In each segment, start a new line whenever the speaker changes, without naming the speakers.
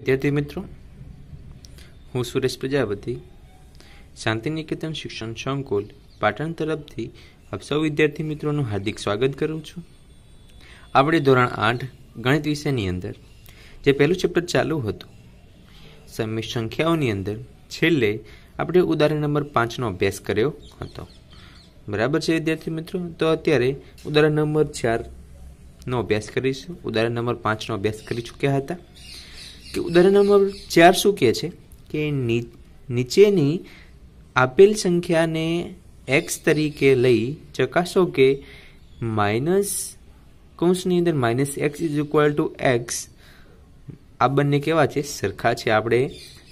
વિદ્યાર્થી મિત્રો હું સુરેશ પ્રજાપતિ શાંતિનિકેતન શિક્ષણ સંકુલ પાટણ તરફથી આપ સૌ વિદ્યાર્થી મિત્રોનું હાર્દિક સ્વાગત કરું છું આપણે ધોરણ આઠ ગણિત વિષયની અંદર જે પહેલું ચેપ્ટર ચાલુ હતું સમય સંખ્યાઓની અંદર છેલ્લે આપણે ઉદાહરણ નંબર પાંચનો અભ્યાસ કર્યો હતો બરાબર છે વિદ્યાર્થી મિત્રો તો અત્યારે ઉદાહરણ નંબર ચારનો અભ્યાસ કરીશું ઉદાહરણ નંબર પાંચનો અભ્યાસ કરી ચૂક્યા હતા કે ઉદાહરણ નંબર ચાર શું કહે છે કે નીચેની આપેલ સંખ્યાને એક્સ તરીકે લઈ ચકાસો કે માઇનસ કૌંસની અંદર minus X is equal to X આ બંને કેવા છે સરખા છે આપણે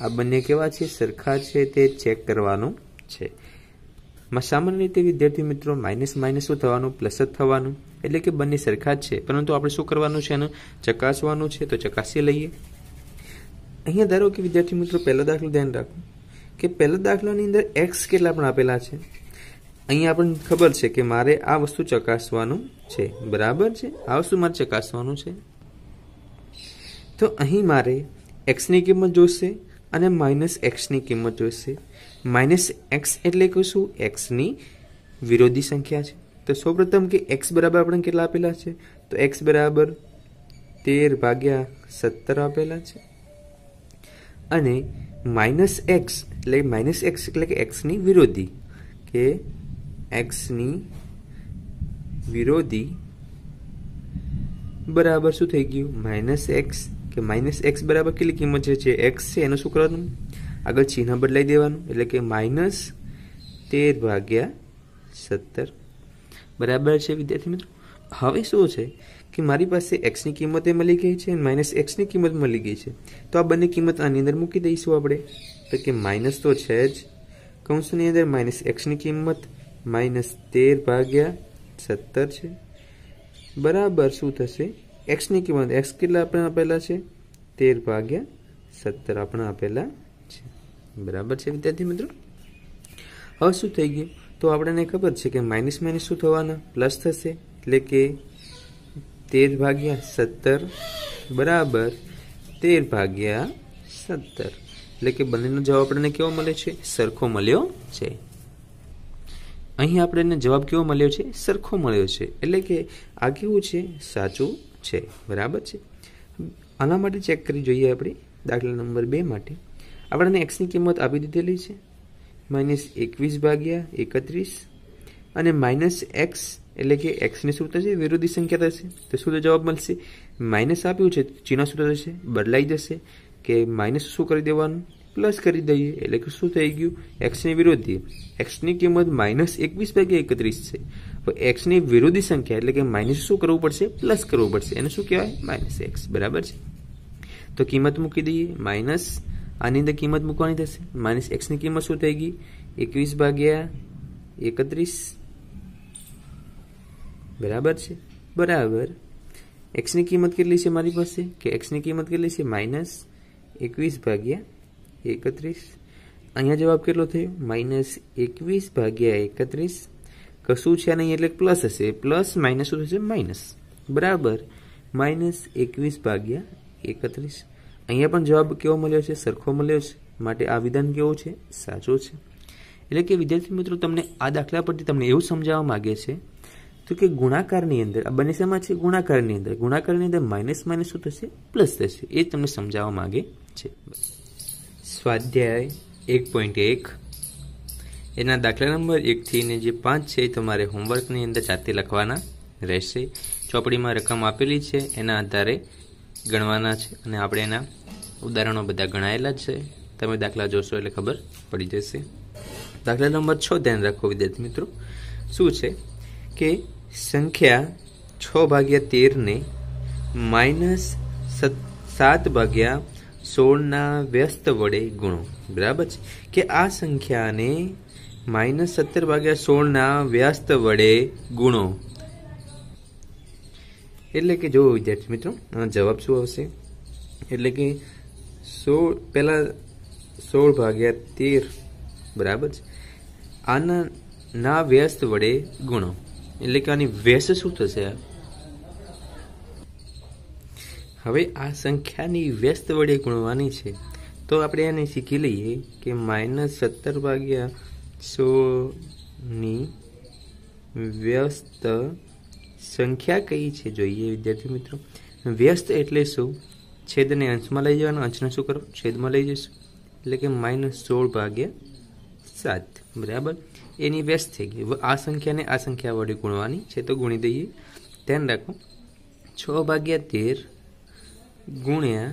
આ બંને કેવા છે સરખા છે તે ચેક કરવાનું છે સામાન્ય રીતે વિદ્યાર્થી મિત્રો માઇનસ માઇનસ શું થવાનું પ્લસ જ થવાનું એટલે કે બંને સરખા જ છે પરંતુ આપણે શું કરવાનું છે એનું ચકાસવાનું છે તો ચકાસી લઈએ અહીંયા ધારો કે વિદ્યાર્થી મિત્રો પહેલો દાખલો ધ્યાન રાખો કે પહેલા દાખલાની અંદર એક્સ કેટલા પણ આપેલા છે અહીંયા આપણને ખબર છે કે મારે આ વસ્તુ ચકાસવાનું છે બરાબર છે આ વસ્તુ મારે ચકાસવાનું છે તો અહીં મારે એક્સની કિંમત જોઈશે અને માઇનસ એક્સની કિંમત જોઈશે માઇનસ એક્સ એટલે કે શું એક્સની વિરોધી સંખ્યા છે તો સૌપ્રથમ કે એક્સ બરાબર આપણને કેટલા આપેલા છે તો એક્સ બરાબર તેર ભાગ્યા સત્તર આપેલા છે અને માઇનસ એક્સ એટલે માઇનસ એક્સ એટલે કે એક્સની વિરોધી કે એક્સની વિરોધી બરાબર શું થઈ ગયું માઇનસ એક્સ કે માઇનસ એક્સ બરાબર કેટલી કિંમત છે જે એક્સ છે એનું શું કરવાનું આગળ ચિહ્ન બદલાઈ દેવાનું એટલે કે માઇનસ તેર ભાગ્યા સત્તર બરાબર છે વિદ્યાર્થી મિત્રો હવે શું છે કે મારી પાસે એક્સની કિંમત એ મળી ગઈ છે અને માઇનસ એક્સની કિંમત મળી ગઈ છે તો આ બંને કિંમત આની અંદર મૂકી દઈશું આપણે તો કે માઇનસ તો છે જ કૌંસની અંદર માઇનસ એક્સની કિંમત માઇનસ તેર ભાગ્યા સત્તર છે બરાબર શું થશે એક્સની કિંમત એક્સ કેટલા આપણે આપેલા છે તેર ભાગ્યા સત્તર આપણે આપેલા છે બરાબર છે વિદ્યાર્થી મિત્રો હવે શું થઈ ગયું તો આપણને ખબર છે કે માઇનસ માઇનસ શું થવાના પ્લસ થશે એટલે કે તેર ભાગ્યા સત્તર બરાબર તેર ભાગ્યા સત્તર એટલે કે બંનેનો જવાબ આપણને કેવો મળે છે સરખો મળ્યો છે અહીં આપણને જવાબ કેવો મળ્યો છે સરખો મળ્યો છે એટલે કે આ કેવું છે સાચું છે બરાબર છે આના માટે ચેક કરી જોઈએ આપણે દાખલા નંબર બે માટે આપણને એક્સની કિંમત આપી દીધેલી છે માઇનસ એકવીસ ભાગ્યા એકત્રીસ અને માઇનસ એક્સ એટલે કે એક્સની શું થશે વિરોધી સંખ્યા થશે તો શું જવાબ મળશે માઇનસ આપ્યું છે ચિહ્ન શું થશે બદલાઈ જશે કે માઇનસ શું કરી દેવાનું પ્લસ કરી દઈએ એટલે કે શું થઈ ગયું એક્સની વિરોધી એક્સની કિંમત માઇનસ એકવીસ ભાગ્યા એકત્રીસ છે હવે એક્સની વિરોધી સંખ્યા એટલે કે માઇનસ શું કરવું પડશે પ્લસ કરવું પડશે એને શું કહેવાય માઇનસ એક્સ બરાબર છે તો કિંમત મૂકી દઈએ માઇનસ આની અંદર કિંમત મૂકવાની થશે માઇનસ એક્સની કિંમત શું થઈ ગઈ એકવીસ ભાગ્યા એકત્રીસ બરાબર છે બરાબર એક્સની કિંમત કેટલી છે મારી પાસે કે એક્સની કિંમત કેટલી છે માઇનસ એકવીસ ભાગ્યા એકત્રીસ અહીંયા જવાબ કેટલો થયો માઇનસ એકવીસ ભાગ્યા એકત્રીસ કશું છે નહીં એટલે પ્લસ હશે પ્લસ માઇનસ શું થશે માઇનસ બરાબર માઇનસ એકવીસ ભાગ્યા એકત્રીસ અહીંયા પણ જવાબ કેવો મળ્યો છે સરખો મળ્યો છે માટે આ વિધાન કેવું છે સાચું છે એટલે કે વિદ્યાર્થી મિત્રો તમને આ દાખલા પરથી તમને એવું સમજાવવા માગે છે તો કે ગુણાકારની અંદર આ બંને શેમાં છે ગુણાકારની અંદર ગુણાકારની અંદર માઇનસ માઇનસ શું થશે પ્લસ થશે એ તમને સમજાવવા માગે છે સ્વાધ્યાય એક પોઈન્ટ એક એના દાખલા નંબર એકથી ને જે પાંચ છે એ તમારે હોમવર્કની અંદર જાતે લખવાના રહેશે ચોપડીમાં રકમ આપેલી છે એના આધારે ગણવાના છે અને આપણે એના ઉદાહરણો બધા ગણાયેલા છે તમે દાખલા જોશો એટલે ખબર પડી જશે દાખલા નંબર છ ધ્યાન રાખો વિદ્યાર્થી મિત્રો શું છે કે સંખ્યા છ ભાગ્યા તેરને માઇનસ સાત ભાગ્યા સોળના વ્યસ્ત વડે ગુણો બરાબર છે કે આ સંખ્યાને માઇનસ સત્તર ભાગ્યા સોળના વ્યસ્ત વડે ગુણો એટલે કે જો વિદ્યાર્થી મિત્રો જવાબ શું આવશે એટલે કે સોળ પહેલાં સોળ ભાગ્યા તેર બરાબર છે આના ના વ્યસ્ત વડે ગુણો એટલે કે આની વેસ શું થશે હવે આ સંખ્યાની વ્યસ્ત વડે ગુણવાની છે તો આપણે એને શીખી લઈએ કે માઇનસ સત્તર ભાગ્યા સોની વ્યસ્ત સંખ્યા કઈ છે જોઈએ વિદ્યાર્થી મિત્રો વ્યસ્ત એટલે શું છેદને અંશમાં લઈ જવાનો અંશને શું કરો છેદમાં લઈ જઈશું એટલે કે માઇનસ સોળ ભાગ્યા સાત બરાબર એની વેસ્ટ થઈ ગઈ આ સંખ્યાને આ સંખ્યા વડે ગુણવાની છે તો ગુણી દઈએ ધ્યાન રાખો છ ભાગ્યા તેર ગુણ્યા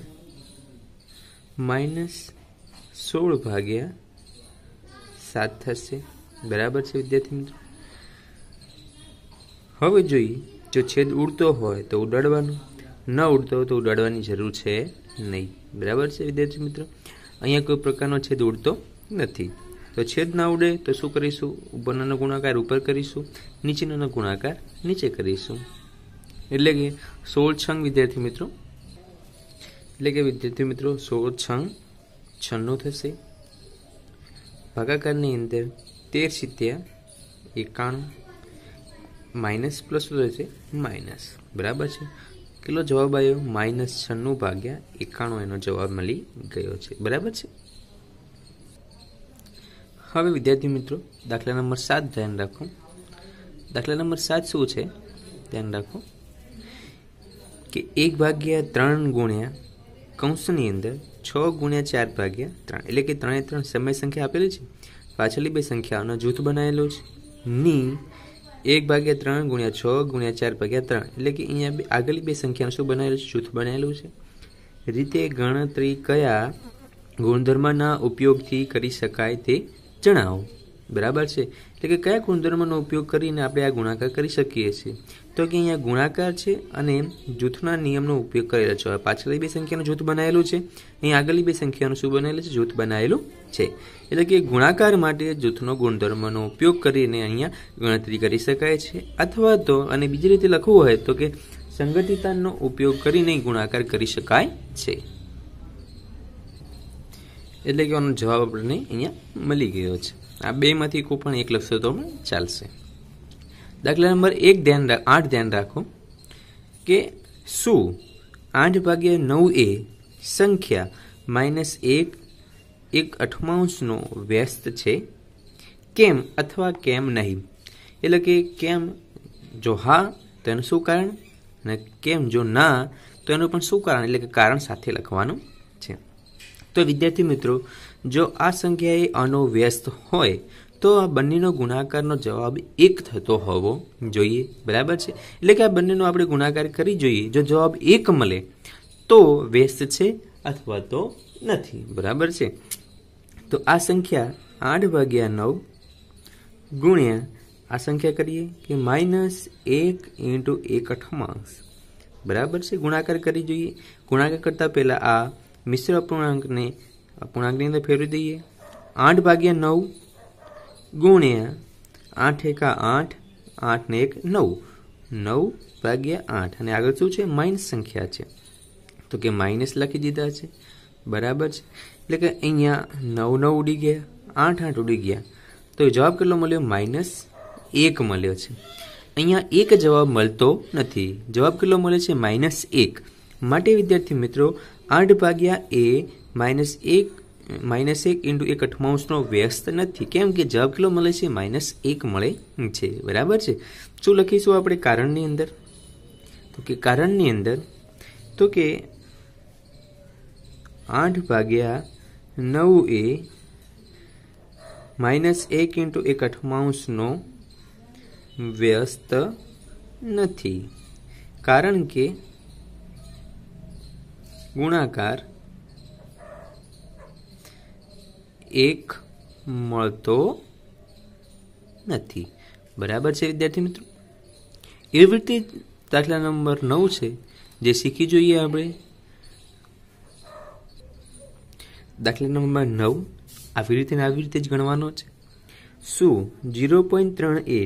માઇનસ સોળ ભાગ્યા સાત થશે બરાબર છે વિદ્યાર્થી મિત્રો હવે જોઈએ જો છેદ ઉડતો હોય તો ઉડાડવાનું ન ઉડતો હોય તો ઉડાડવાની જરૂર છે નહીં બરાબર છે વિદ્યાર્થી મિત્રો અહીંયા કોઈ પ્રકારનો છેદ ઉડતો નથી તો છેદ ના ઉડે તો શું કરીશું ઉપરનાનો ગુણાકાર ઉપર કરીશું નીચેનાનો ગુણાકાર નીચે કરીશું એટલે કે સોળ છંગ વિદ્યાર્થી મિત્રો એટલે કે વિદ્યાર્થી મિત્રો સોળ છંગ છન્નો થશે ભાગાકારની અંદર તેર સિત્યા એકાણું માઇનસ પ્લસ શું થશે માઇનસ બરાબર છે કેટલો જવાબ આવ્યો માઇનસ છન્નું ભાગ્યા એકાણું એનો જવાબ મળી ગયો છે બરાબર છે હવે વિદ્યાર્થી મિત્રો દાખલા નંબર સાત ધ્યાન રાખો દાખલા નંબર સાત શું છે ધ્યાન રાખો કે એક ભાગ્યા ત્રણ ગુણ્યા કૌંસની અંદર છ ગુણ્યા ચાર ભાગ્યા ત્રણ એટલે કે ત્રણે ત્રણ સમય સંખ્યા આપેલી છે પાછળની બે સંખ્યાઓનો જૂથ બનાવેલો છે ની એક ભાગ્યા ત્રણ ગુણ્યા છ ગુણ્યા ચાર ભાગ્યા ત્રણ એટલે કે અહીંયા આગળ બે સંખ્યાનું શું બનાવેલું છે જૂથ બનાવેલું છે રીતે ગણતરી કયા ગુણધર્મના ઉપયોગથી કરી શકાય તે જણાવો બરાબર છે એટલે કે કયા ગુણધર્મનો ઉપયોગ કરીને આપણે આ ગુણાકાર કરી શકીએ છીએ તો કે અહીંયા ગુણાકાર છે અને જૂથના નિયમનો ઉપયોગ કરેલો છે પાછળની બે સંખ્યાનું જૂથ બનાવેલું છે અહીં આગળની બે સંખ્યાનું શું બનાવેલું છે જૂથ બનાવેલું છે એટલે કે ગુણાકાર માટે જૂથનો ગુણધર્મનો ઉપયોગ કરીને અહીંયા ગણતરી કરી શકાય છે અથવા તો અને બીજી રીતે લખવું હોય તો કે સંગઠિતાનો ઉપયોગ કરીને ગુણાકાર કરી શકાય છે એટલે કે આનો જવાબ આપણને અહીંયા મળી ગયો છે આ બેમાંથી કોઈ પણ એક લખશો તો ચાલશે દાખલા નંબર એક ધ્યાન આઠ ધ્યાન રાખો કે શું આઠ ભાગ્યા નવ એ સંખ્યા માઇનસ એક એક અઠમાંશનો વ્યસ્ત છે કેમ અથવા કેમ નહીં એટલે કે કેમ જો હા તો એનું શું કારણ અને કેમ જો ના તો એનું પણ શું કારણ એટલે કે કારણ સાથે લખવાનું છે તો વિદ્યાર્થી મિત્રો જો આ સંખ્યાએ અનો વ્યસ્ત હોય તો આ બંનેનો ગુણાકારનો જવાબ એક થતો હોવો જોઈએ બરાબર છે એટલે કે આ બંનેનો આપણે ગુણાકાર કરી જોઈએ જો જવાબ એક મળે તો વ્યસ્ત છે અથવા તો નથી બરાબર છે તો આ સંખ્યા આઠ ભાગ્યા નવ ગુણ્યા આ સંખ્યા કરીએ કે માઇનસ એક ઇન્ટુ એક અઠમાંશ બરાબર છે ગુણાકાર કરી જોઈએ ગુણાકાર કરતાં પહેલાં આ મિશ્ર અપૂર્ણાંકને અપૂર્ણાંકની અંદર ફેરવી દઈએ આઠ ભાગ્યા નવ ગુણ્યા આઠ એકા આઠ આઠ ને એક નવ નવ ભાગ્યા આઠ અને આગળ શું છે માઇનસ સંખ્યા છે તો કે માઇનસ લખી દીધા છે બરાબર છે એટલે કે અહીંયા નવ નવ ઉડી ગયા આઠ આઠ ઉડી ગયા તો જવાબ કેટલો મળ્યો માઇનસ એક મળ્યો છે અહીંયા એક જવાબ મળતો નથી જવાબ કેટલો મળે છે માઇનસ એક માટે વિદ્યાર્થી મિત્રો આઠ ભાગ્યા એ માઇનસ એક માઇનસ એક ઇન્ટુ એક અઠમાઉસનો વ્યસ્ત નથી કેમ કે જવાબ કેટલો મળે છે માઇનસ એક મળે છે બરાબર છે શું લખીશું આપણે કારણની અંદર તો કે કારણની અંદર તો કે આઠ ભાગ્યા નવ એ માઇનસ એક ઇન્ટુ એક અઠમાઉસનો વ્યસ્ત નથી કારણ કે ગુણાકાર એક મળતો નથી બરાબર છે વિદ્યાર્થી મિત્રો એવી રીતે દાખલા નંબર નવ છે જે શીખી જોઈએ આપણે દાખલા નંબર નવ આવી રીતે આવી રીતે જ ગણવાનો છે શું જીરો પોઈન્ટ ત્રણ એ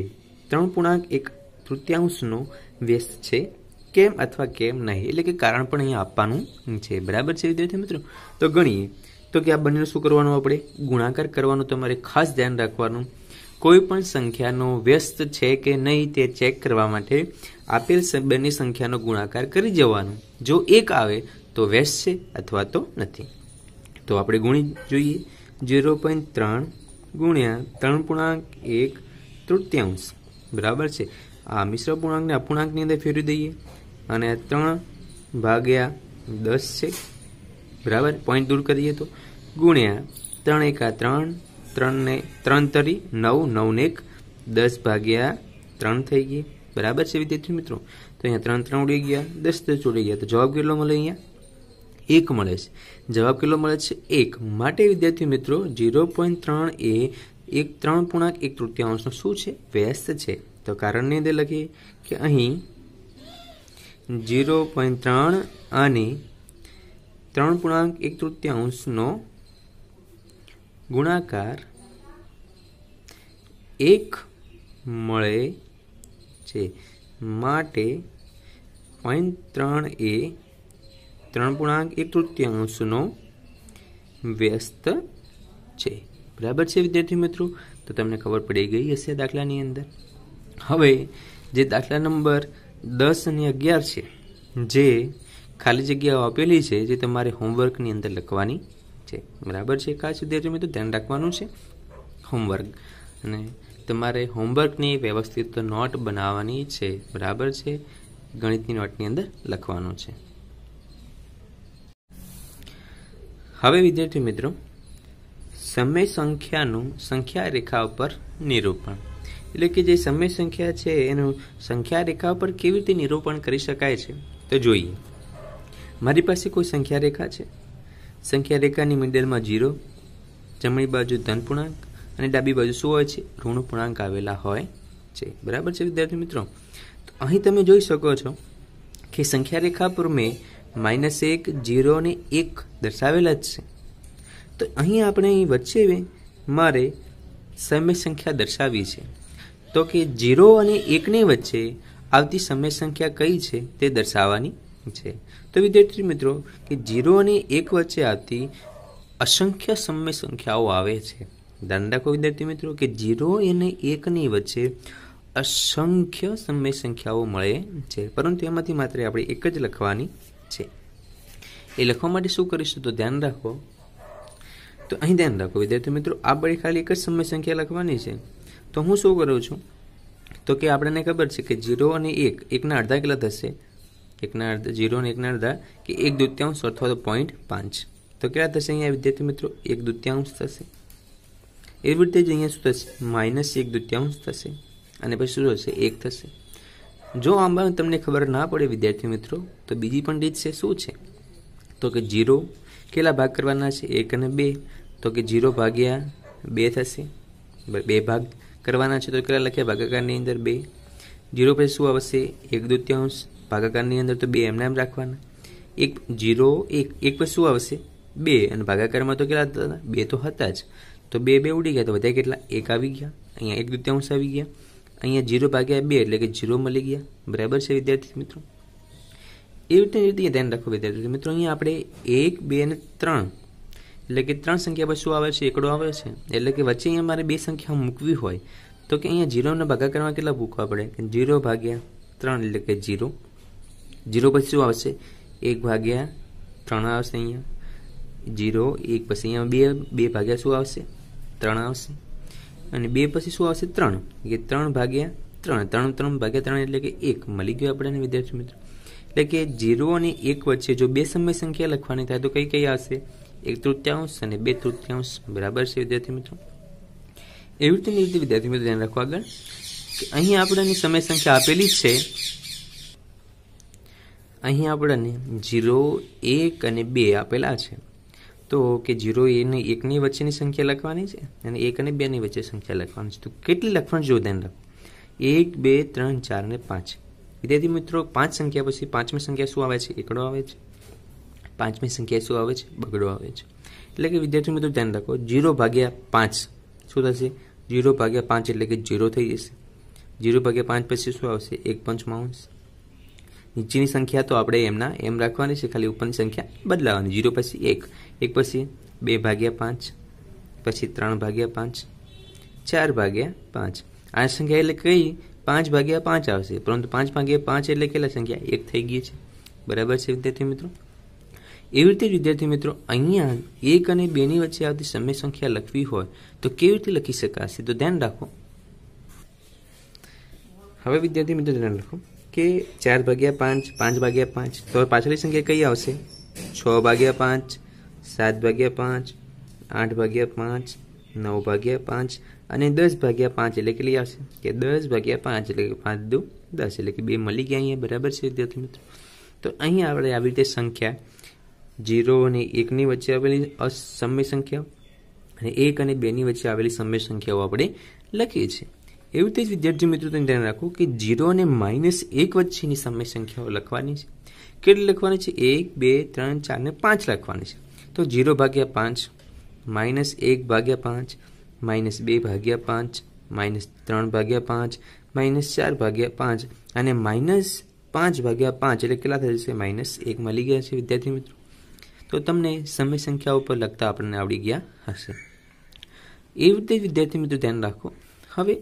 ત્રણ પૂર્ણાંક એક તૃતીયાંશનો વ્યસ્ત છે કેમ અથવા કેમ નહીં એટલે કે કારણ પણ અહીંયા આપવાનું છે બરાબર છે વિદ્યાર્થી મિત્રો તો ગણીએ તો કે આ બંનેનું શું કરવાનું આપણે ગુણાકાર કરવાનું તમારે ખાસ ધ્યાન રાખવાનું કોઈ પણ સંખ્યાનો વ્યસ્ત છે કે નહીં તે ચેક કરવા માટે આપેલ બંને સંખ્યાનો ગુણાકાર કરી જવાનો જો એક આવે તો વ્યસ્ત છે અથવા તો નથી તો આપણે ગુણી જોઈએ ઝીરો પોઈન્ટ ત્રણ ગુણ્યા ત્રણ પૂર્ણાંક એક તૃતીયાંશ બરાબર છે આ મિશ્ર પૂર્ણાંકને અપૂર્ણાંકની અંદર ફેરવી દઈએ અને ત્રણ ભાગ્યા દસ છે બરાબર પોઈન્ટ દૂર કરીએ તો ગુણ્યા ત્રણ એકા ત્રણ ત્રણને ત્રણ તરી નવ નવને એક દસ ભાગ્યા ત્રણ થઈ ગઈ બરાબર છે વિદ્યાર્થી મિત્રો તો અહીંયા ત્રણ ત્રણ ઉડી ગયા દસ દસ ઉડી ગયા તો જવાબ કેટલો મળે અહીંયા એક મળે છે જવાબ કેટલો મળે છે એક માટે વિદ્યાર્થી મિત્રો ઝીરો પોઈન્ટ ત્રણ એ એક ત્રણ પૂર્ણાંક એક તૃતીયાંશનો શું છે વ્યસ્ત છે તો કારણની અંદર લખીએ કે અહીં જીરો પોઈન્ટ ત્રણ અને ત્રણ પૂર્ણાંક એક તૃતીયાંશનો ગુણાકાર એક મળે છે માટે પોઈન્ટ ત્રણ એ ત્રણ પૂર્ણાંક એક તૃતીયાંશનો વ્યસ્ત છે બરાબર છે વિદ્યાર્થી મિત્રો તો તમને ખબર પડી ગઈ હશે દાખલાની અંદર હવે જે દાખલા નંબર દસ અને અગિયાર છે જે ખાલી જગ્યાઓ આપેલી છે જે તમારે હોમવર્કની અંદર લખવાની છે બરાબર છે ખાસ વિદ્યાર્થીઓ મિત્રો ધ્યાન રાખવાનું છે હોમવર્ક અને તમારે હોમવર્કની વ્યવસ્થિત નોટ બનાવવાની છે બરાબર છે ગણિતની નોટની અંદર લખવાનું છે હવે વિદ્યાર્થી મિત્રો સમય સંખ્યાનું સંખ્યા રેખા ઉપર નિરૂપણ એટલે કે જે સમય સંખ્યા છે એનું સંખ્યા રેખા પર કેવી રીતે નિરૂપણ કરી શકાય છે તો જોઈએ મારી પાસે કોઈ સંખ્યા રેખા છે સંખ્યા રેખાની મિડલમાં જીરો જમણી બાજુ ધન પૂર્ણાંક અને ડાબી બાજુ શું હોય છે ઋણ પૂર્ણાંક આવેલા હોય છે બરાબર છે વિદ્યાર્થી મિત્રો તો અહીં તમે જોઈ શકો છો કે સંખ્યા રેખા પર મેં માઇનસ એક જીરો અને એક દર્શાવેલા જ છે તો અહીં આપણે અહીં વચ્ચે મારે સમય સંખ્યા દર્શાવી છે તો કે જીરો અને એકની વચ્ચે આવતી સમય સંખ્યા કઈ છે તે દર્શાવવાની છે તો વિદ્યાર્થી મિત્રો કે જીરો અને એક વચ્ચે આવતી અસંખ્ય સમય સંખ્યાઓ આવે છે ધ્યાન રાખો વિદ્યાર્થી મિત્રો કે જીરો અને એકની વચ્ચે અસંખ્ય સમય સંખ્યાઓ મળે છે પરંતુ એમાંથી માત્ર આપણે એક જ લખવાની છે એ લખવા માટે શું કરીશું તો ધ્યાન રાખો તો અહીં ધ્યાન રાખો વિદ્યાર્થી મિત્રો આ આપણે ખાલી એક જ સમય સંખ્યા લખવાની છે તો હું શું કરું છું તો કે આપણને ખબર છે કે જીરો અને એક એકના અડધા કેટલા થશે એકના અડધા જીરો અને એકના અડધા કે એક દૂત્યાંશ અથવા તો પોઈન્ટ પાંચ તો કેટલા થશે અહીંયા વિદ્યાર્થી મિત્રો એક દૂત્યાંશ થશે એવી રીતે જ અહીંયા શું થશે માઇનસ એક દૂત્યાંશ થશે અને પછી શું થશે એક થશે જો આંબા તમને ખબર ના પડે વિદ્યાર્થી મિત્રો તો બીજી પણ રીત છે શું છે તો કે જીરો કેટલા ભાગ કરવાના છે એક અને બે તો કે જીરો ભાગ્યા બે થશે બે ભાગ કરવાના છે તો કેટલા લખ્યા ભાગાકારની અંદર બે જીરો પછી શું આવશે એક દૂત્યાંશ ભાગાકારની અંદર તો બે એમને એમ રાખવાના એક જીરો એક એક પછી શું આવશે બે અને ભાગાકારમાં તો કેટલા હતા બે તો હતા જ તો બે બે ઉડી ગયા તો બધા કેટલા એક આવી ગયા અહીંયા એક દૂત્યાંશ આવી ગયા અહીંયા જીરો ભાગ્યા બે એટલે કે જીરો મળી ગયા બરાબર છે વિદ્યાર્થી મિત્રો એવી રીતે ધ્યાન રાખો વિદ્યાર્થી મિત્રો અહીંયા આપણે એક બે અને ત્રણ એટલે કે ત્રણ સંખ્યા પછી શું આવે છે એકડો આવે છે એટલે કે વચ્ચે અહીંયા મારે બે સંખ્યા મૂકવી હોય તો કે અહીંયા જીરોને ભાગાકારમાં કેટલા મૂકવા પડે જીરો ભાગ્યા ત્રણ એટલે કે જીરો જીરો પછી શું આવશે એક ભાગ્યા ત્રણ આવશે અહીંયા જીરો એક પછી અહીંયા બે બે ભાગ્યા શું આવશે ત્રણ આવશે અને બે પછી શું આવશે ત્રણ કે ત્રણ ભાગ્યા ત્રણ ત્રણ ત્રણ ભાગ્યા ત્રણ એટલે કે એક મળી ગયો આપણે વિદ્યાર્થી મિત્રો એટલે કે જીરો અને એક વચ્ચે જો બે સમય સંખ્યા લખવાની થાય તો કઈ કઈ આવશે એક તૃતીયાંશ અને બે તૃતીયાંશ બરાબર છે વિદ્યાર્થી મિત્રો એવી રીતેની રીતે વિદ્યાર્થી મિત્રો ધ્યાન રાખવા આગળ કે અહીં આપણને સમય સંખ્યા આપેલી છે અહીં આપણને જીરો એક અને બે આપેલા છે તો કે જીરો એને એકની વચ્ચેની સંખ્યા લખવાની છે અને એક અને બેની વચ્ચે સંખ્યા લખવાની છે તો કેટલી લખવાનું જો ધ્યાન રાખો એક બે ત્રણ ચાર ને પાંચ વિદ્યાર્થી મિત્રો પાંચ સંખ્યા પછી પાંચમી સંખ્યા શું આવે છે એકડો આવે છે પાંચમી સંખ્યા શું આવે છે બગડો આવે છે એટલે કે વિદ્યાર્થી મિત્રો ધ્યાન રાખો ઝીરો ભાગ્યા પાંચ શું થશે જીરો ભાગ્યા પાંચ એટલે કે ઝીરો થઈ જશે ઝીરો ભાગ્યા પાંચ પછી શું આવશે એક પંચમાંશ નીચેની સંખ્યા તો આપણે એમના એમ રાખવાની છે ખાલી ઉપરની સંખ્યા બદલાવાની ઝીરો પછી એક એક પછી બે ભાગ્યા પાંચ પછી ત્રણ ભાગ્યા પાંચ ચાર ભાગ્યા પાંચ આ સંખ્યા એટલે કઈ પાંચ ભાગ્યા પાંચ આવશે પરંતુ પાંચ ભાગ્યા પાંચ એટલે કેટલા સંખ્યા એક થઈ ગઈ છે બરાબર છે વિદ્યાર્થી મિત્રો એવી રીતે વિદ્યાર્થી મિત્રો અહીંયા એક અને બેની વચ્ચે આવતી સમય સંખ્યા લખવી હોય તો કેવી રીતે લખી શકાશે તો ધ્યાન રાખો હવે વિદ્યાર્થી મિત્રો ધ્યાન રાખો કે ચાર ભાગ્યા પાંચ પાંચ ભાગ્યા પાંચ તો હવે પાછળની સંખ્યા કઈ આવશે છ ભાગ્યા પાંચ સાત ભાગ્યા પાંચ આઠ ભાગ્યા પાંચ નવ ભાગ્યા પાંચ અને દસ ભાગ્યા પાંચ એટલે કેટલી આવશે કે દસ ભાગ્યા પાંચ એટલે કે પાંચ દો દસ એટલે કે બે મળી ગયા અહીંયા બરાબર છે વિદ્યાર્થી મિત્રો તો અહીં આપણે આવી રીતે સંખ્યા જીરો અને એકની વચ્ચે આવેલી અસમય સંખ્યા અને એક અને બેની વચ્ચે આવેલી સમય સંખ્યાઓ આપણે લખીએ છીએ એવી રીતે જ વિદ્યાર્થી મિત્રો તમે ધ્યાન રાખો કે જીરો અને માઇનસ એક વચ્ચેની સમય સંખ્યાઓ લખવાની છે કેટલી લખવાની છે એક બે ત્રણ ચાર ને પાંચ લખવાની છે તો જીરો ભાગ્યા પાંચ માઇનસ એક ભાગ્યા પાંચ માઇનસ બે ભાગ્યા પાંચ માઇનસ ત્રણ ભાગ્યા પાંચ માઇનસ ચાર ભાગ્યા પાંચ અને માઇનસ પાંચ ભાગ્યા પાંચ એટલે કેટલા થશે માઇનસ એક મળી ગયા છે વિદ્યાર્થી મિત્રો તો તમને સમય સંખ્યા ઉપર લખતા આપણને આવડી ગયા હશે એવી રીતે વિદ્યાર્થી મિત્રો ધ્યાન રાખો હવે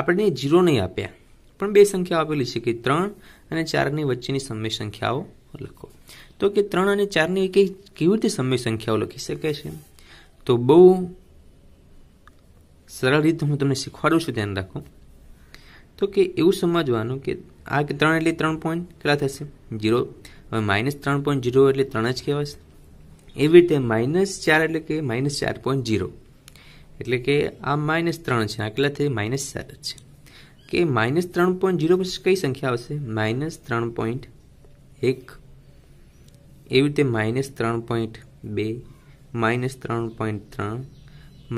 આપણને જીરો નહીં આપ્યા પણ બે સંખ્યાઓ આપેલી છે કે ત્રણ અને ચારની વચ્ચેની સમય સંખ્યાઓ લખો તો કે ત્રણ અને ચારની કઈ કેવી રીતે સમય સંખ્યાઓ લખી શકે છે તો બહુ સરળ રીતે હું તમને શીખવાડું છું ધ્યાન રાખો તો કે એવું સમજવાનું કે આ કે ત્રણ એટલે ત્રણ પોઈન્ટ કેટલા થશે જીરો હવે માઇનસ ત્રણ પોઈન્ટ જીરો એટલે ત્રણ જ કહેવાશે એવી રીતે માઇનસ ચાર એટલે કે માઇનસ ચાર પોઈન્ટ જીરો એટલે કે આ માઇનસ ત્રણ છે આટલા થઈ માઇનસ જ છે કે માઇનસ ત્રણ પોઈન્ટ ઝીરો પછી કઈ સંખ્યા આવશે માઇનસ ત્રણ પોઈન્ટ એક એવી રીતે માઇનસ ત્રણ પોઈન્ટ બે માઇનસ ત્રણ પોઈન્ટ ત્રણ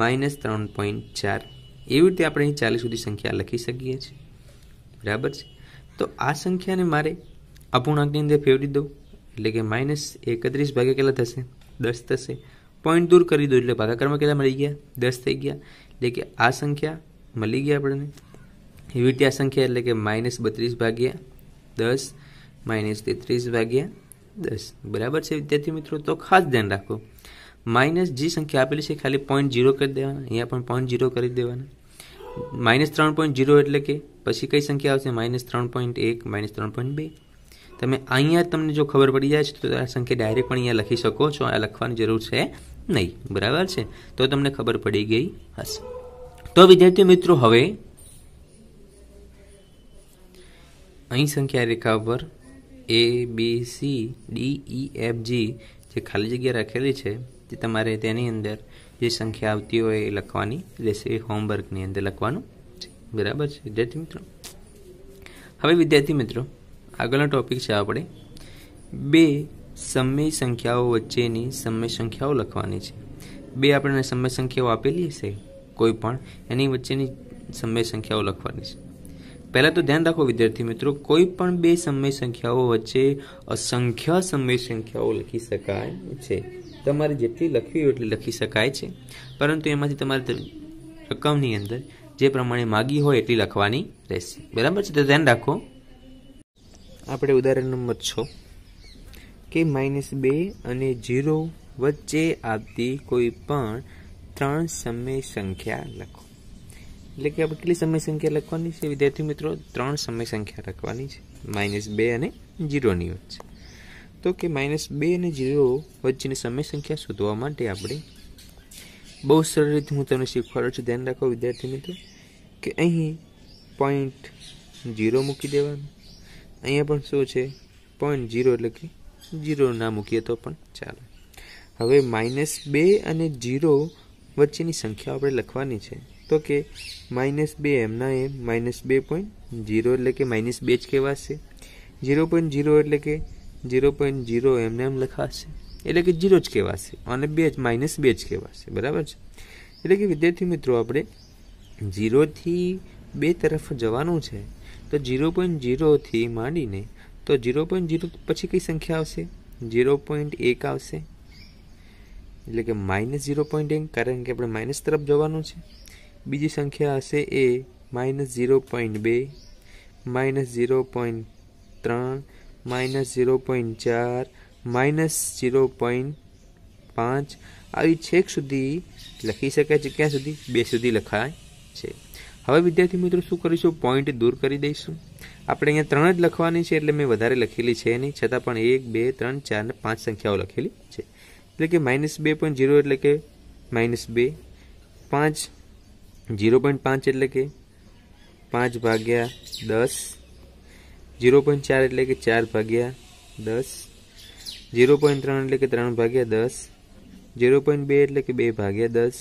માઇનસ ત્રણ પોઈન્ટ ચાર એવી રીતે આપણે અહીં ચાલીસ સુધી સંખ્યા લખી શકીએ છીએ બરાબર છે તો આ સંખ્યાને મારે અપૂર્ણાંકની અંદર ફેરવી દઉં એટલે કે માઇનસ એકત્રીસ ભાગે કેટલા થશે 10 से पॉइंट दूर कर दो એટલે ભાગાકારમાં કેતા મળી ગયા 10 થઈ ગયા એટલે કે આ સંખ્યા મળી ગઈ આપણે એ વિટ્યા સંખ્યા એટલે કે -32 ભાગ્યા 10 -30 ભાગ્યા 10 બરાબર છે વિદ્યાર્થી મિત્રો તો ખાસ ધ્યાન રાખો -g સંખ્યા આપેલી છે ખાલી પોઈન્ટ 0 કરી દેવાના અહીંયા પણ પોઈન્ટ 0 કરી દેવાના -3.0 એટલે કે પછી કઈ સંખ્યા આવશે -3.1 -3.2 તમે અહીંયા તમને જો ખબર પડી જાય છે તો આ સંખ્યા ડાયરેક્ટ પણ અહીંયા લખી શકો છો આ લખવાની જરૂર છે નહીં બરાબર છે તો તમને ખબર પડી ગઈ હશે તો વિદ્યાર્થી મિત્રો હવે અહીં સંખ્યા રેખા પર A B C D E F G જે ખાલી જગ્યા રાખેલી છે તે તમારે તેની અંદર જે સંખ્યા આવતી હોય એ લખવાની રહેશે હોમવર્કની અંદર લખવાનું છે બરાબર છે વિદ્યાર્થી મિત્રો હવે વિદ્યાર્થી મિત્રો આગળનો ટોપિક છે આપણે બે સમય સંખ્યાઓ વચ્ચેની સમય સંખ્યાઓ લખવાની છે બે આપણને સમય સંખ્યાઓ આપેલી હશે કોઈ પણ એની વચ્ચેની સમય સંખ્યાઓ લખવાની છે પહેલાં તો ધ્યાન રાખો વિદ્યાર્થી મિત્રો કોઈ પણ બે સમય સંખ્યાઓ વચ્ચે અસંખ્ય સમય સંખ્યાઓ લખી શકાય છે તમારે જેટલી લખવી હોય એટલી લખી શકાય છે પરંતુ એમાંથી તમારે રકમની અંદર જે પ્રમાણે માગી હોય એટલી લખવાની રહેશે બરાબર છે તો ધ્યાન રાખો આપણે ઉદાહરણ નંબર છ કે માઇનસ બે અને જીરો વચ્ચે આવતી કોઈ પણ ત્રણ સમય સંખ્યા લખો એટલે કે આપણે કેટલી સમય સંખ્યા લખવાની છે વિદ્યાર્થી મિત્રો ત્રણ સમય સંખ્યા લખવાની છે માઇનસ બે અને જીરોની વચ્ચે તો કે માઇનસ બે અને જીરો વચ્ચેની સમય સંખ્યા શોધવા માટે આપણે બહુ સરળ રીતે હું તમને શીખવાડું છું ધ્યાન રાખો વિદ્યાર્થી મિત્રો કે અહીં પોઈન્ટ જીરો મૂકી દેવાનું અહીંયા પણ શું છે પોઈન્ટ જીરો એટલે કે જીરો ના મૂકીએ તો પણ ચાલે હવે માઇનસ બે અને જીરો વચ્ચેની સંખ્યા આપણે લખવાની છે તો કે માઇનસ બે એમના એમ માઇનસ બે પોઈન્ટ જીરો એટલે કે માઇનસ બે જ કહેવાશે જીરો પોઈન્ટ જીરો એટલે કે જીરો પોઈન્ટ જીરો એમને એમ લખાશે એટલે કે જીરો જ કહેવાશે અને બે જ માઇનસ બે જ કહેવાશે બરાબર છે એટલે કે વિદ્યાર્થી મિત્રો આપણે જીરોથી બે તરફ જવાનું છે તો ઝીરો પોઈન્ટ ઝીરોથી માંડીને તો ઝીરો પોઈન્ટ ઝીરો પછી કઈ સંખ્યા આવશે ઝીરો પોઈન્ટ એક આવશે એટલે કે માઇનસ ઝીરો પોઈન્ટ એક કારણ કે આપણે માઇનસ તરફ જવાનું છે બીજી સંખ્યા હશે એ માઇનસ ઝીરો પોઈન્ટ બે માઇનસ ઝીરો પોઈન્ટ ત્રણ માઇનસ ઝીરો પોઈન્ટ ચાર માઇનસ ઝીરો પોઈન્ટ પાંચ આવી છેક સુધી લખી શકાય છે ક્યાં સુધી બે સુધી લખાય છે હવે વિદ્યાર્થી મિત્રો શું કરીશું પોઈન્ટ દૂર કરી દઈશું આપણે અહીંયા ત્રણ જ લખવાની છે એટલે મેં વધારે લખેલી છે નહીં છતાં પણ એક બે ત્રણ ચાર ને પાંચ સંખ્યાઓ લખેલી છે એટલે કે માઇનસ બે પોઈન્ટ ઝીરો એટલે કે માઇનસ બે પાંચ ઝીરો પોઈન્ટ પાંચ એટલે કે પાંચ ભાગ્યા દસ ઝીરો પોઈન્ટ ચાર એટલે કે ચાર ભાગ્યા દસ જીરો પોઈન્ટ ત્રણ એટલે કે ત્રણ ભાગ્યા દસ જીરો પોઈન્ટ બે એટલે કે બે ભાગ્યા દસ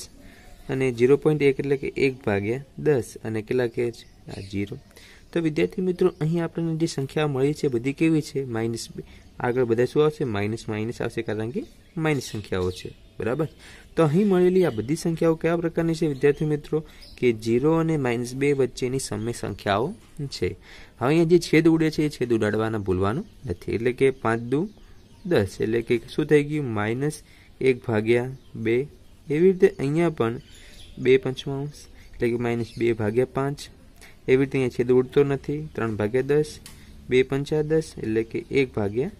અને જીરો પોઈન્ટ એક એટલે કે એક ભાગ્યા દસ અને કેટલા કે છે આ જીરો તો વિદ્યાર્થી મિત્રો અહીં આપણને જે સંખ્યા મળી છે બધી કેવી છે માઇનસ આગળ બધા શું આવશે માઇનસ માઇનસ આવશે કારણ કે માઇનસ સંખ્યાઓ છે બરાબર તો અહીં મળેલી આ બધી સંખ્યાઓ કયા પ્રકારની છે વિદ્યાર્થી મિત્રો કે જીરો અને માઇનસ બે વચ્ચેની સમય સંખ્યાઓ છે હવે અહીંયા જે છેદ ઉડે છે એ છેદ ઉડાડવાના ભૂલવાનું નથી એટલે કે પાંચ દુ દસ એટલે કે શું થઈ ગયું માઇનસ એક ભાગ્યા બે એવી રીતે અહીંયા પણ બે પંચમાંશ એટલે કે માઇનસ બે ભાગ્યા પાંચ એવી રીતે અહીંયા છેદ ઉડતો નથી ત્રણ ભાગ્યા દસ બે પંચા દસ એટલે કે એક ભાગ્યા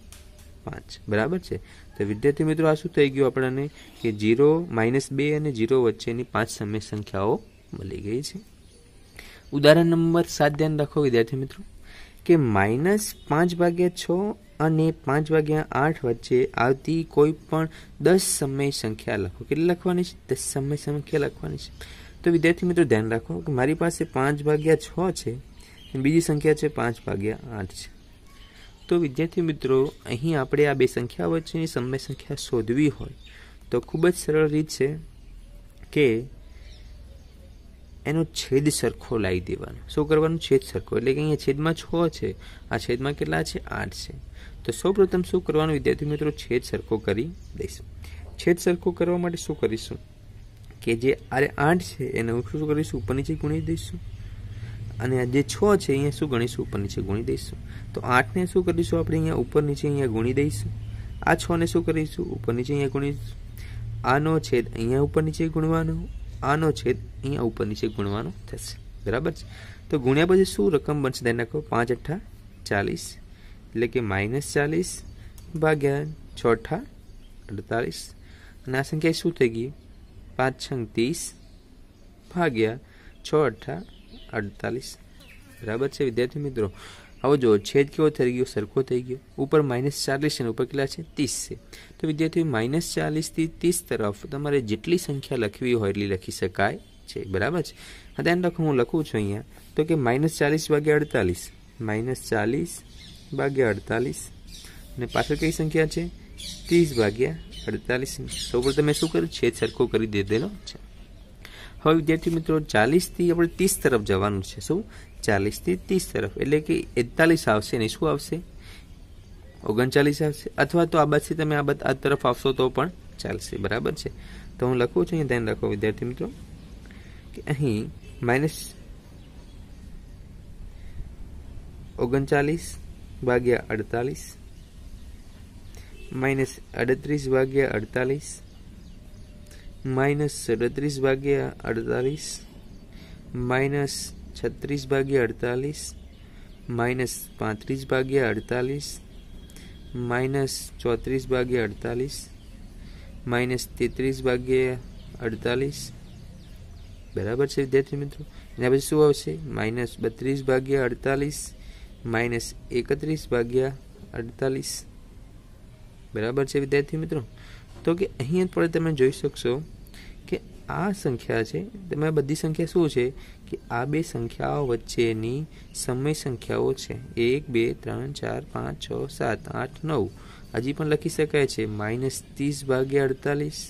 પાંચ બરાબર છે તો વિદ્યાર્થી મિત્રો આ શું થઈ ગયું આપણાને કે જીરો માઇનસ બે અને જીરો વચ્ચેની પાંચ સમય સંખ્યાઓ મળી ગઈ છે ઉદાહરણ નંબર સાત ધ્યાન રાખો વિદ્યાર્થી મિત્રો કે માઇનસ પાંચ ભાગ્યા છ અને પાંચ વાગ્યા આઠ વચ્ચે આવતી કોઈ પણ દસ સમય સંખ્યા લખો કેટલી લખવાની છે દસ સમય સંખ્યા લખવાની છે તો વિદ્યાર્થી મિત્રો ધ્યાન રાખો કે મારી પાસે પાંચ ભાગ્યા છ છે બીજી સંખ્યા છે પાંચ ભાગ્યા આઠ છે તો વિદ્યાર્થી મિત્રો અહીં આપણે આ બે સંખ્યા વચ્ચેની સમય સંખ્યા શોધવી હોય તો ખૂબ જ સરળ રીત છે કે એનો છેદ સરખો લાવી દેવાનો શું કરવાનું છેદ સરખો એટલે કે અહીંયા છેદમાં છ છે આ છેદમાં કેટલા છે આઠ છે તો સૌપ્રથમ શું કરવાનું વિદ્યાર્થી મિત્રો છેદ સરખો કરી દઈશું છેદ સરખો કરવા માટે શું કરીશું કે જે આરે આઠ છે એને શું કરીશું ઉપર નીચે ગુણી દઈશું અને આ જે છ છે અહીંયા શું ગણીશું ઉપર નીચે ગુણી દઈશું તો આઠને શું કરીશું આપણે અહીંયા ઉપર નીચે અહીંયા ગુણી દઈશું આ છ ને શું કરીશું ઉપર નીચે અહીંયા ગુણીશું આનો છેદ અહીંયા ઉપર નીચે ગુણવાનો આનો છેદ અહીંયા ઉપર નીચે ગુણવાનો થશે બરાબર છે તો ગુણ્યા પછી શું રકમ બનશે ધ્યાન રાખો પાંચ અઠ્ઠા ચાલીસ એટલે કે માઇનસ ચાલીસ ભાગ્યા છ અઠ્ઠા અડતાલીસ અને આ સંખ્યા શું થઈ ગઈ પાંચ છંગ ત્રીસ ભાગ્યા છ અઠ્ઠા અડતાલીસ બરાબર છે વિદ્યાર્થી મિત્રો હવે જો છેદ કેવો થઈ ગયો સરખો થઈ ગયો ઉપર માઇનસ ચાલીસ અને ઉપર કેટલા છે ત્રીસ છે તો વિદ્યાર્થીઓ માઇનસ ચાલીસથી ત્રીસ તરફ તમારે જેટલી સંખ્યા લખવી હોય એટલી લખી શકાય છે બરાબર છે હા ધ્યાન રાખો હું લખું છું અહીંયા તો કે માઇનસ ચાલીસ વાગ્યા અડતાલીસ માઇનસ ચાલીસ ભાગ્યા અડતાલીસ અને પાછળ કઈ સંખ્યા છે ત્રીસ ભાગ્યા અડતાલીસ સૌ તમે શું કર્યું છેદ સરખો કરી દીધેલો છે હવે વિદ્યાર્થી મિત્રો ચાલીસથી આપણે ત્રીસ તરફ જવાનું છે શું ચાલીસથી ત્રીસ તરફ એટલે કે એકતાલીસ આવશે ને શું આવશે ઓગણચાલીસ આવશે અથવા તો આ બાદથી તમે આ બાદ આ તરફ આવશો તો પણ ચાલશે બરાબર છે તો હું લખું છું અહીં ધ્યાન રાખો વિદ્યાર્થી મિત્રો કે અહીં માઇનસ ઓગણચાલીસ ભાગ્યા અડતાલીસ માઇનસ અડત્રીસ ભાગ્યા અડતાલીસ માઇનસ સડત્રીસ ભાગ્યા અડતાલીસ માઇનસ છત્રીસ ભાગ્યા અડતાલીસ માઇનસ પાંત્રીસ ભાગ્યા અડતાલીસ માઇનસ ચોત્રીસ ભાગ્યા અડતાલીસ માઇનસ તેત્રીસ ભાગ્યા અડતાલીસ બરાબર છે વિદ્યાર્થી મિત્રો એના પછી શું આવશે માઇનસ બત્રીસ ભાગ્યા અડતાલીસ માઇનસ એકત્રીસ ભાગ્યા અડતાલીસ બરાબર છે વિદ્યાર્થી મિત્રો તો કે અહીંયા પણ તમે જોઈ શકશો કે આ સંખ્યા છે તેમાં બધી સંખ્યા શું છે કે આ બે સંખ્યાઓ વચ્ચેની સમય સંખ્યાઓ છે એક બે ત્રણ ચાર પાંચ છ સાત આઠ નવ હજી પણ લખી શકાય છે માઇનસ ત્રીસ ભાગ્યા અડતાલીસ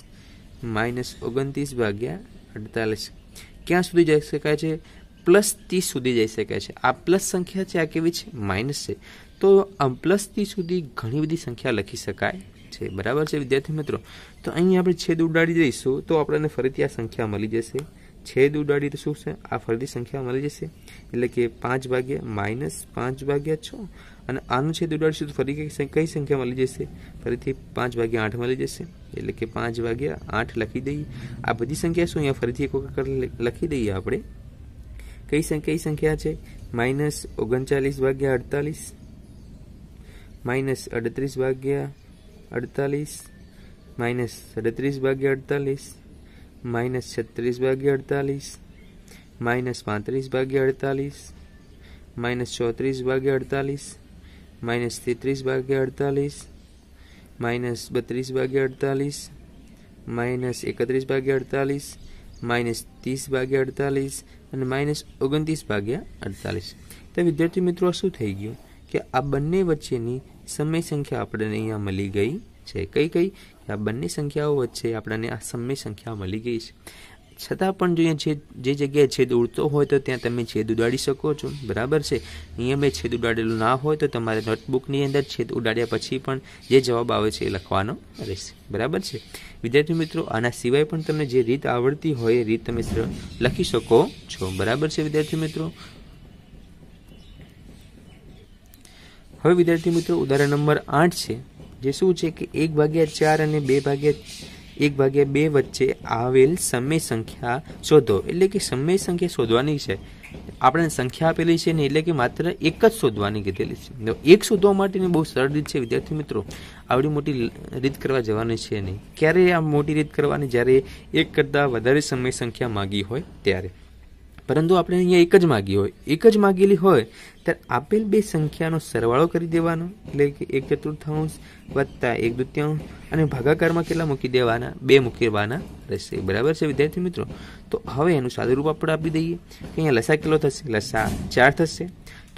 માઇનસ ઓગણત્રીસ ભાગ્યા અડતાલીસ ક્યાં સુધી જઈ શકાય છે પ્લસ ત્રીસ સુધી જઈ શકાય છે આ પ્લસ સંખ્યા છે આ કેવી છે માઇનસ છે તો પ્લસ ત્રીસ સુધી ઘણી બધી સંખ્યા લખી શકાય છે બરાબર છે વિદ્યાર્થી મિત્રો તો અહીં આપણે છેદ ઉડાડી દઈશું તો આપણને ફરીથી આ સંખ્યા મળી જશે છેદ ઉડાડી તો શું છે આ ફરીથી સંખ્યા મળી જશે એટલે કે પાંચ ભાગ્યા માઇનસ પાંચ ભાગ્યા છ અને આનું છેદ ઉડાડીશું તો ફરી કઈ સંખ્યા મળી જશે ફરીથી પાંચ ભાગ્યા આઠ મળી જશે એટલે કે પાંચ ભાગ્યા આઠ લખી દઈએ આ બધી સંખ્યા શું અહીંયા ફરીથી એક વખત લખી દઈએ આપણે કઈ કઈ સંખ્યા છે માઇનસ ઓગણચાલીસ ભાગ્યા અડતાલીસ માઇનસ અડત્રીસ ભાગ્યા અડતાલીસ માઇનસ સડત્રીસ ભાગ્યા અડતાલીસ માઇનસ છત્રીસ ભાગ્યા અડતાલીસ માઇનસ પાંત્રીસ ભાગ્યા અડતાલીસ માઇનસ ચોત્રીસ ભાગ્યા અડતાલીસ માઇનસ તેત્રીસ ભાગ્યા અડતાલીસ માઇનસ બત્રીસ ભાગ્યા અડતાલીસ માઇનસ એકત્રીસ ભાગ્યા અડતાલીસ માઇનસ ત્રીસ ભાગ્યા અડતાલીસ અને માઇનસ ઓગણત્રીસ ભાગ્યા અડતાલીસ તો વિદ્યાર્થી મિત્રો શું થઈ ગયું કે આ બંને વચ્ચેની સમય સંખ્યા આપણને અહીંયા મળી ગઈ છે કઈ કઈ આ બંને સંખ્યાઓ વચ્ચે આપણને આ સમય સંખ્યા મળી ગઈ છે છતાં પણ જો છેદ જે જગ્યાએ છેદ ઉડતો હોય તો ત્યાં તમે છેદ ઉડાડી શકો છો બરાબર છે અહીંયા મેં છેદ ઉડાડેલું ના હોય તો તમારે નોટબુકની અંદર છેદ ઉડાડ્યા પછી પણ જે જવાબ આવે છે એ લખવાનો રહેશે બરાબર છે વિદ્યાર્થી મિત્રો આના સિવાય પણ તમને જે રીત આવડતી હોય એ રીત તમે લખી શકો છો બરાબર છે વિદ્યાર્થી મિત્રો હવે વિદ્યાર્થી મિત્રો ઉદાહરણ નંબર આઠ છે જે શું છે કે એક ભાગ્યા ચાર અને બે ભાગ્યા એક ભાગ્યા બે વચ્ચે આવેલ સમય સંખ્યા શોધો એટલે કે સમય સંખ્યા શોધવાની છે આપણે સંખ્યા આપેલી છે ને એટલે કે માત્ર એક જ શોધવાની કીધેલી છે એક શોધવા માટેની બહુ સરળ રીત છે વિદ્યાર્થી મિત્રો આવડી મોટી રીત કરવા જવાની છે નહીં ક્યારે આ મોટી રીત કરવાની જ્યારે એક કરતાં વધારે સમય સંખ્યા માગી હોય ત્યારે પરંતુ આપણે અહીંયા એક જ માગી હોય એક જ માગેલી હોય ત્યારે આપેલ બે સંખ્યાનો સરવાળો કરી દેવાનો એટલે કે એક ચતુર્થાંશ વત્તા એક દ્વિતીયાંશ અને ભાગાકારમાં કેટલા મૂકી દેવાના બે મૂકી દેવાના રહેશે બરાબર છે વિદ્યાર્થી મિત્રો તો હવે એનું સાદુરૂપ આપણે આપી દઈએ કે અહીંયા લસા કેટલો થશે લસા ચાર થશે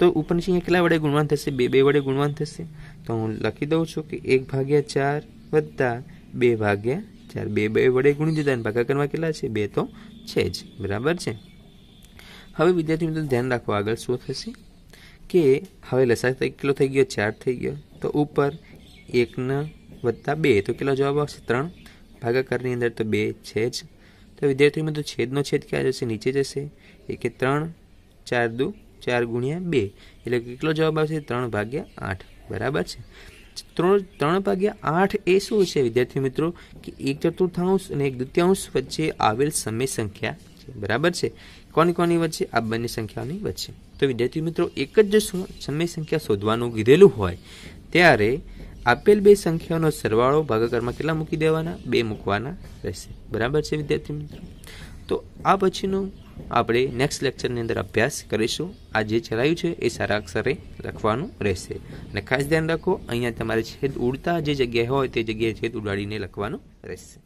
તો ઉપરની અહીંયા કેટલા વડે ગુણવાન થશે બે બે વડે ગુણવાન થશે તો હું લખી દઉં છું કે એક ભાગ્યા ચાર વત્તા બે ભાગ્યા ચાર બે બે વડે ગુણી દીધા અને ભાગાકારમાં કેટલા છે બે તો છે જ બરાબર છે હવે વિદ્યાર્થી મિત્રો ધ્યાન રાખો આગળ શું થશે કે હવે લસાઈ કેટલો થઈ ગયો ચાર થઈ ગયો તો ઉપર એકના વત્તા બે તો કેટલો જવાબ આવશે ત્રણ ભાગાકારની અંદર તો બે છે જ તો વિદ્યાર્થી મિત્રો છેદનો છેદ ક્યાં જશે નીચે જશે એકે ત્રણ ચાર દુ ચાર ગુણ્યા બે એટલે કેટલો જવાબ આવશે ત્રણ ભાગ્યા આઠ બરાબર છે ત્રણ ત્રણ ભાગ્યા આઠ એ શું છે વિદ્યાર્થી મિત્રો કે એક ચતુર્થાંશ અને એક દ્વિતીયાંશ વચ્ચે આવેલ સમય સંખ્યા છે બરાબર છે કોની કોની વચ્ચે આ બંને સંખ્યાઓની વચ્ચે તો વિદ્યાર્થી મિત્રો એક જ સમય સંખ્યા શોધવાનું કીધેલું હોય ત્યારે આપેલ બે સંખ્યાનો સરવાળો ભાગાકારમાં કેટલા મૂકી દેવાના બે મૂકવાના રહેશે બરાબર છે વિદ્યાર્થી મિત્રો તો આ પછીનું આપણે નેક્સ્ટ લેક્ચરની અંદર અભ્યાસ કરીશું આ જે ચલાવ્યું છે એ સારા અક્ષરે લખવાનું રહેશે અને ખાસ ધ્યાન રાખો અહીંયા તમારે છેદ ઉડતા જે જગ્યાએ હોય તે જગ્યાએ છેદ ઉડાડીને લખવાનું રહેશે